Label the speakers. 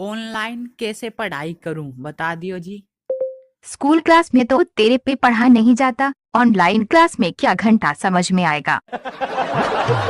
Speaker 1: online कैसे पढ़ाई करूं बता दियो जी
Speaker 2: स्कूल क्लास में तो तेरे पे पढ़ा नहीं जाता ऑनलाइन क्लास में क्या घंटा समझ में आएगा